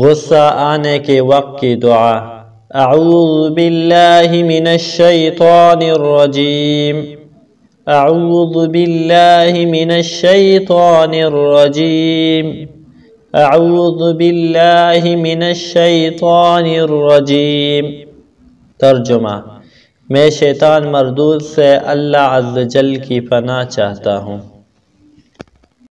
غصہ آنے کے وقت کی دعا اعوذ باللہ من الشیطان الرجیم اعوذ باللہ من الشیطان الرجیم اعوذ باللہ من الشیطان الرجیم ترجمہ میں شیطان مردود سے اللہ عز جل کی پناہ چاہتا ہوں